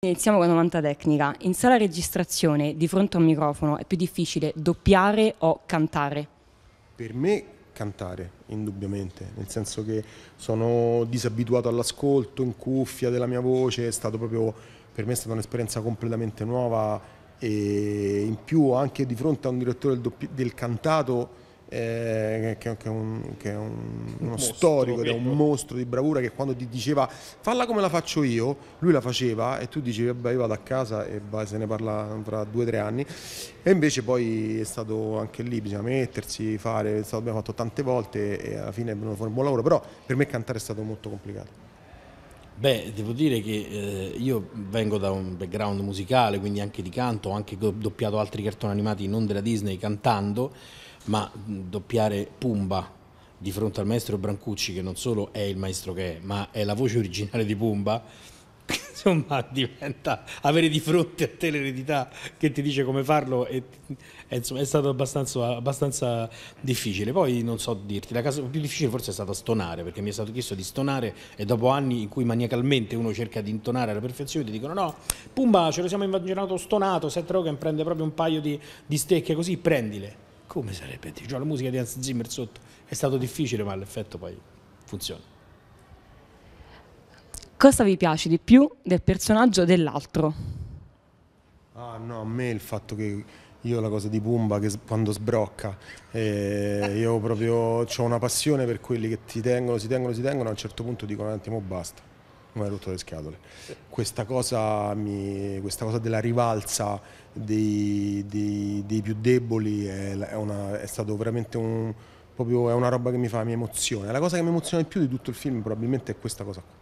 Iniziamo con una domanda tecnica. In sala registrazione, di fronte a un microfono, è più difficile doppiare o cantare? Per me cantare, indubbiamente, nel senso che sono disabituato all'ascolto, in cuffia della mia voce, è stato proprio, per me è stata un'esperienza completamente nuova e in più anche di fronte a un direttore del, del cantato eh, che, che, è, un, che è un, uno mostro, storico, che è un mostro di bravura che quando ti diceva falla come la faccio io, lui la faceva e tu dicevi vabbè io vado a casa e vai, se ne parla fra due o tre anni e invece poi è stato anche lì, bisogna mettersi, fare, stato, abbiamo fatto tante volte e alla fine è venuto fuori un buon lavoro, però per me cantare è stato molto complicato. Beh, devo dire che eh, io vengo da un background musicale, quindi anche di canto, ho anche doppiato altri cartoni animati non della Disney cantando ma doppiare Pumba di fronte al maestro Brancucci che non solo è il maestro che è, ma è la voce originale di Pumba, insomma diventa avere di fronte a te l'eredità che ti dice come farlo è, è, insomma, è stato abbastanza, abbastanza, difficile poi non so dirti la cosa più difficile forse è stata stonare perché mi è stato chiesto di stonare e dopo anni in cui maniacalmente uno cerca di intonare alla perfezione ti dicono no Pumba ce lo siamo immaginato stonato Seth Rogen prende proprio un paio di, di stecche così prendile come sarebbe difficile? Cioè, la musica di Hans Zimmer sotto è stato difficile, ma l'effetto poi funziona. Cosa vi piace di più del personaggio dell'altro? Ah no, a me il fatto che io la cosa di Pumba che quando sbrocca, eh, io proprio ho una passione per quelli che ti tengono, si tengono, si tengono, a un certo punto dicono un eh, attimo basta come ha rotto le scatole. Questa cosa, mi, questa cosa della rivalsa dei, dei, dei più deboli è, è, una, è stato veramente un, proprio, è una roba che mi fa, mi emoziona. La cosa che mi emoziona di più di tutto il film probabilmente è questa cosa qua.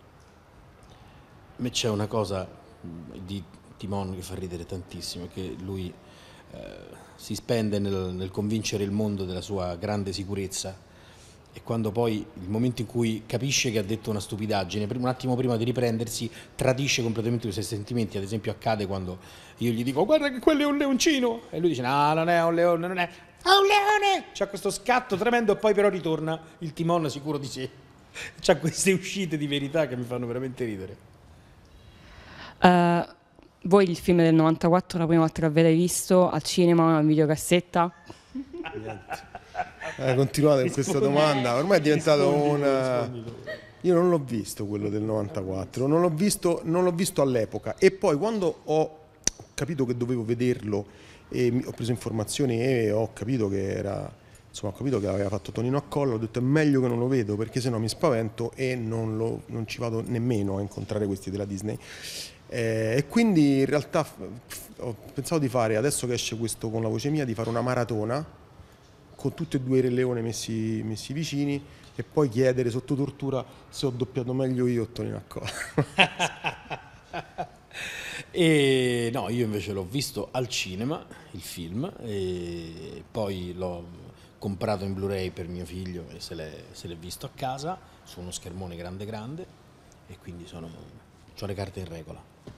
A me c'è una cosa di Timon che fa ridere tantissimo, che lui eh, si spende nel, nel convincere il mondo della sua grande sicurezza e quando poi il momento in cui capisce che ha detto una stupidaggine, un attimo prima di riprendersi, tradisce completamente i suoi sentimenti. Ad esempio, accade quando io gli dico: Guarda che quello è un leoncino! E lui dice: No, non è un leone, non è. È un leone! C'ha questo scatto tremendo, e poi però ritorna il timon sicuro di sé. C'ha queste uscite di verità che mi fanno veramente ridere. Uh, voi il film del 94, la prima volta che avete visto al cinema, o in videocassetta? Niente eh, continuate con questa domanda, ormai è diventato un... Eh, io non l'ho visto quello del 94, non l'ho visto, visto all'epoca e poi quando ho capito che dovevo vederlo e ho preso informazioni e ho capito che era insomma ho capito che aveva fatto Tonino a collo, ho detto è meglio che non lo vedo perché sennò mi spavento e non, lo, non ci vado nemmeno a incontrare questi della Disney. Eh, e quindi in realtà ho pensato di fare, adesso che esce questo con la voce mia, di fare una maratona con tutti e due i Re Leone messi, messi vicini e poi chiedere sotto tortura se ho doppiato meglio io o Tonino Accola. e no, io invece l'ho visto al cinema, il film, e poi l'ho comprato in Blu-ray per mio figlio e se l'è, se l'è visto a casa su uno schermone grande grande e quindi sono, ho le carte in regola.